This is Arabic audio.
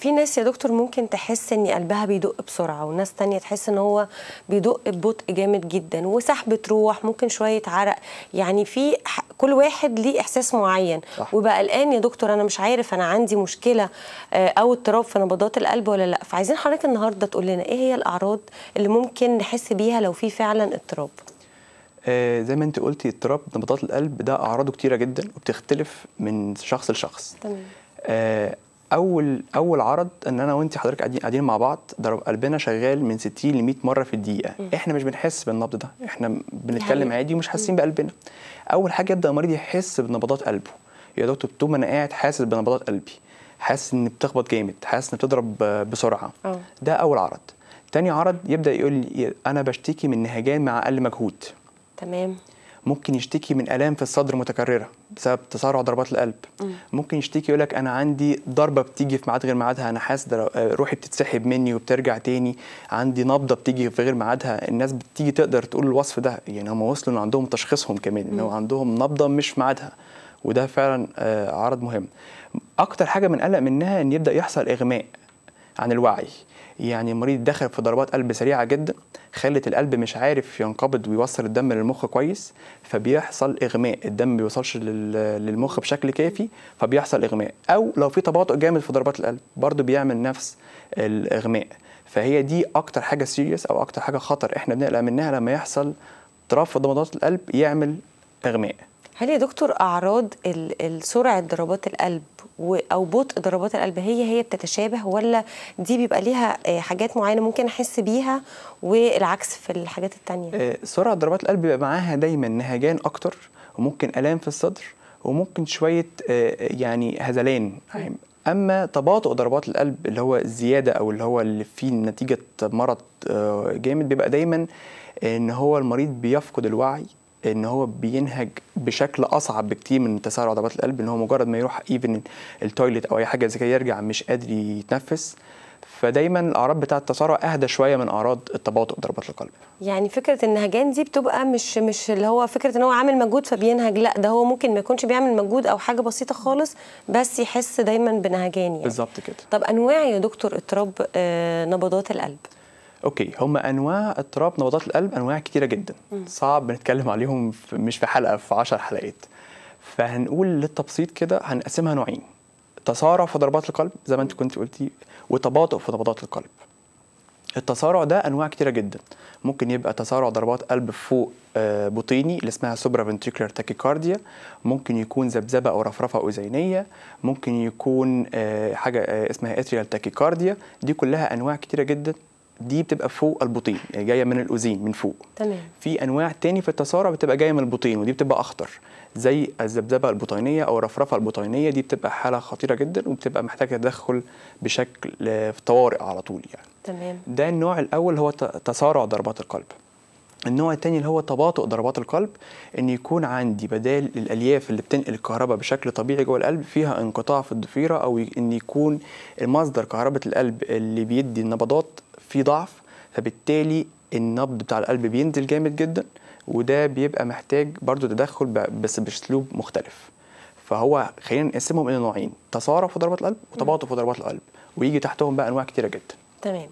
في ناس يا دكتور ممكن تحس ان قلبها بيدق بسرعه وناس تانية تحس ان هو بيدق ببطء جامد جدا وسحبه روح ممكن شويه عرق يعني في كل واحد ليه احساس معين صح. وبقى قلقان يا دكتور انا مش عارف انا عندي مشكله آه، او اضطراب في نبضات القلب ولا لا فعايزين حضرتك النهارده تقول لنا ايه هي الاعراض اللي ممكن نحس بيها لو في فعلا اضطراب آه زي ما انت قلتي اضطراب نبضات القلب ده اعراضه كتيره جدا وبتختلف من شخص لشخص تمام آه اول اول عرض ان انا وانت حضرتك قاعدين مع بعض ضرب قلبنا شغال من 60 ل 100 مره في الدقيقه م. احنا مش بنحس بالنبض ده احنا بنتكلم يعني عادي ومش حاسين بقلبنا اول حاجه يبدا المريض يحس بنبضات قلبه يا دكتور طول ما انا قاعد حاسس بنبضات قلبي حاسس ان بتخبط جامد حاسس ان بتضرب بسرعه أوه. ده اول عرض تاني عرض يبدا يقول لي انا بشتكي من نهجان مع اقل مجهود تمام ممكن يشتكي من الام في الصدر متكرره بسبب تسارع ضربات القلب ممكن يشتكي يقول لك انا عندي ضربه بتيجي في ميعاد غير ميعادها انا حاسس آه، روحي بتتسحب مني وبترجع تاني عندي نبضه بتيجي في غير ميعادها الناس بتيجي تقدر تقول الوصف ده يعني هم وصلوا ان عندهم تشخيصهم كمان ان هو عندهم نبضه مش في ميعادها وده فعلا آه، عرض مهم اكتر حاجه بنقلق قلق منها ان يبدا يحصل اغماء عن الوعي يعني مريض دخل في ضربات قلب سريعه جدا خلت القلب مش عارف ينقبض ويوصل الدم للمخ كويس فبيحصل اغماء الدم ما بيوصلش للمخ بشكل كافي فبيحصل اغماء او لو في تباطؤ جامد في ضربات القلب برضو بيعمل نفس الاغماء فهي دي اكتر حاجه سيريس او اكتر حاجه خطر احنا بنقلق منها لما يحصل اضطراب في ضمادات القلب يعمل اغماء هل يا دكتور اعراض سرعه ضربات القلب او بطء ضربات القلب هي هي بتتشابه ولا دي بيبقى ليها آه، حاجات معينه ممكن احس بيها والعكس في الحاجات الثانيه آه، سرعه ضربات القلب بيبقى معاها دايما نهجان اكتر وممكن الام في الصدر وممكن شويه آه، يعني هزلان اما تباطؤ ضربات القلب اللي هو الزياده او اللي هو اللي فيه نتيجه مرض جامد بيبقى دايما ان هو المريض بيفقد الوعي ان هو بينهج بشكل اصعب بكتير من تسارع ضربات القلب ان هو مجرد ما يروح ايفن التويليت او اي حاجه زي كده يرجع مش قادر يتنفس فدايما الاعراض بتاعه التسارع اهدى شويه من اعراض التباطؤ ضربات القلب يعني فكره النهجان دي بتبقى مش مش اللي هو فكره ان هو عامل مجهود فبينهج لا ده هو ممكن ما يكونش بيعمل مجهود او حاجه بسيطه خالص بس يحس دايما بنهجان يعني بالظبط كده طب انواع يا دكتور اضطراب آه، نبضات القلب اوكي هم انواع اضطراب نبضات القلب انواع كتيره جدا صعب نتكلم عليهم في مش في حلقه في 10 حلقات فهنقول للتبسيط كده هنقسمها نوعين تسارع في ضربات القلب زي ما انت كنت قلتي وتباطؤ في نبضات القلب التسارع ده انواع كتيره جدا ممكن يبقى تسارع ضربات قلب فوق آه، بطيني اللي اسمها سوبرا فنتريكولار تاكيكارديا ممكن يكون ذبذبه او رفرفه اذينيه ممكن يكون آه، حاجه آه، اسمها اتريال تاكيكارديا دي كلها انواع كتيره جدا دي بتبقى فوق البطين يعني جايه من الاوزين من فوق تمام في انواع تاني في التصارع بتبقى جايه من البطين ودي بتبقى اخطر زي الذبذبه البطينيه او الرفرفه البطينيه دي بتبقى حاله خطيره جدا وبتبقى محتاجه تدخل بشكل في طوارئ على طول يعني تمام ده النوع الاول هو تصارع ضربات القلب النوع الثاني اللي هو تباطؤ ضربات القلب ان يكون عندي بدال الالياف اللي بتنقل الكهرباء بشكل طبيعي جوه القلب فيها انقطاع في الضفيره او ان يكون المصدر كهرباء القلب اللي بيدي النبضات في ضعف فبالتالي النبض بتاع القلب بينزل جامد جدا وده بيبقى محتاج برضو تدخل بس باسلوب مختلف فهو خلينا نقسمهم الى نوعين تصارع في ضربات القلب وتباطؤ في ضربات القلب ويجي تحتهم بقى انواع كتيره جدا تمام